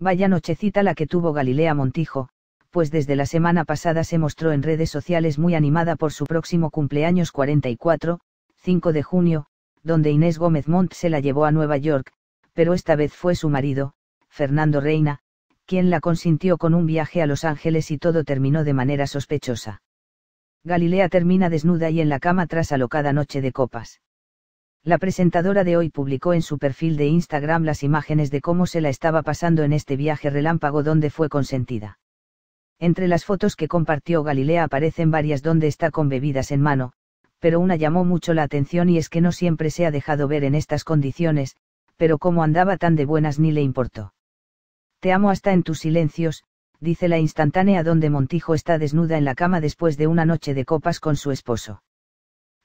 Vaya nochecita la que tuvo Galilea Montijo, pues desde la semana pasada se mostró en redes sociales muy animada por su próximo cumpleaños 44, 5 de junio, donde Inés Gómez Mont se la llevó a Nueva York, pero esta vez fue su marido, Fernando Reina, quien la consintió con un viaje a Los Ángeles y todo terminó de manera sospechosa. Galilea termina desnuda y en la cama tras alocada noche de copas. La presentadora de hoy publicó en su perfil de Instagram las imágenes de cómo se la estaba pasando en este viaje relámpago donde fue consentida. Entre las fotos que compartió Galilea aparecen varias donde está con bebidas en mano, pero una llamó mucho la atención y es que no siempre se ha dejado ver en estas condiciones, pero como andaba tan de buenas ni le importó. Te amo hasta en tus silencios, dice la instantánea donde Montijo está desnuda en la cama después de una noche de copas con su esposo.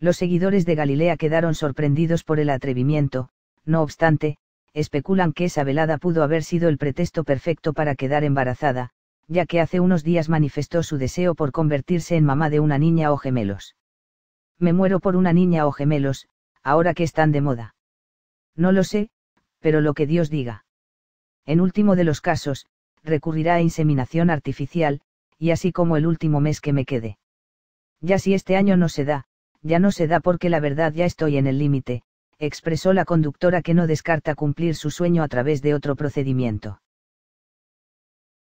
Los seguidores de Galilea quedaron sorprendidos por el atrevimiento, no obstante, especulan que esa velada pudo haber sido el pretexto perfecto para quedar embarazada, ya que hace unos días manifestó su deseo por convertirse en mamá de una niña o gemelos. Me muero por una niña o gemelos, ahora que están de moda. No lo sé, pero lo que Dios diga. En último de los casos, recurrirá a inseminación artificial, y así como el último mes que me quede. Ya si este año no se da, ya no se da porque la verdad ya estoy en el límite, expresó la conductora que no descarta cumplir su sueño a través de otro procedimiento.